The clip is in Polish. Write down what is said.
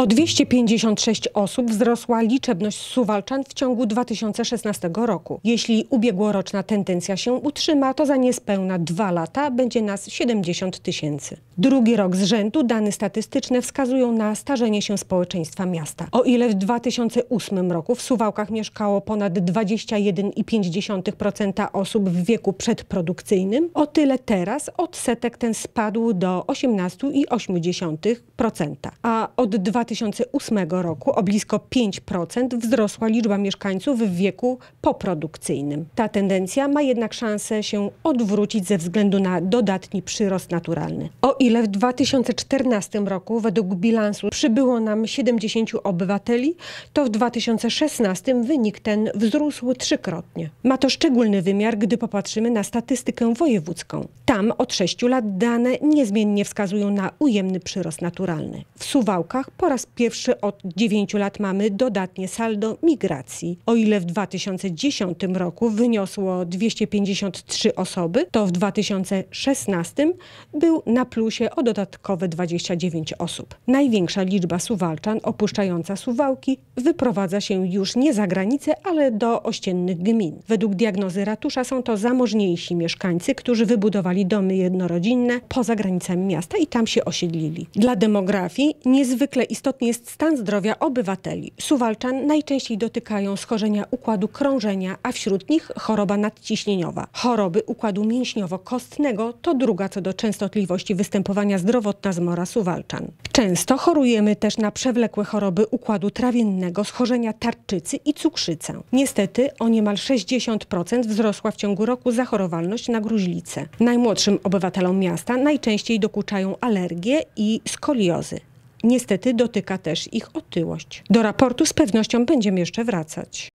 O 256 osób wzrosła liczebność suwalczan w ciągu 2016 roku. Jeśli ubiegłoroczna tendencja się utrzyma, to za niespełna dwa lata będzie nas 70 tysięcy. Drugi rok z rzędu dane statystyczne wskazują na starzenie się społeczeństwa miasta. O ile w 2008 roku w Suwałkach mieszkało ponad 21,5% osób w wieku przedprodukcyjnym, o tyle teraz odsetek ten spadł do 18,8%, a od 2000 2008 roku o blisko 5% wzrosła liczba mieszkańców w wieku poprodukcyjnym. Ta tendencja ma jednak szansę się odwrócić ze względu na dodatni przyrost naturalny. O ile w 2014 roku według bilansu przybyło nam 70 obywateli, to w 2016 wynik ten wzrósł trzykrotnie. Ma to szczególny wymiar, gdy popatrzymy na statystykę wojewódzką. Tam od 6 lat dane niezmiennie wskazują na ujemny przyrost naturalny. W Suwałkach po raz pierwszy od 9 lat mamy dodatnie saldo migracji. O ile w 2010 roku wyniosło 253 osoby, to w 2016 był na plusie o dodatkowe 29 osób. Największa liczba suwalczan opuszczająca Suwałki wyprowadza się już nie za granicę, ale do ościennych gmin. Według diagnozy ratusza są to zamożniejsi mieszkańcy, którzy wybudowali budowali domy jednorodzinne poza granicami miasta i tam się osiedlili. Dla demografii niezwykle istotny jest stan zdrowia obywateli. Suwalczan najczęściej dotykają schorzenia układu krążenia, a wśród nich choroba nadciśnieniowa. Choroby układu mięśniowo-kostnego to druga co do częstotliwości występowania zdrowotna zmora suwalczan. Często chorujemy też na przewlekłe choroby układu trawiennego, schorzenia tarczycy i cukrzycę. Niestety o niemal 60% wzrosła w ciągu roku zachorowalność na gruźlicę. Najmłodszy Najmłodszym obywatelom miasta najczęściej dokuczają alergie i skoliozy. Niestety dotyka też ich otyłość. Do raportu z pewnością będziemy jeszcze wracać.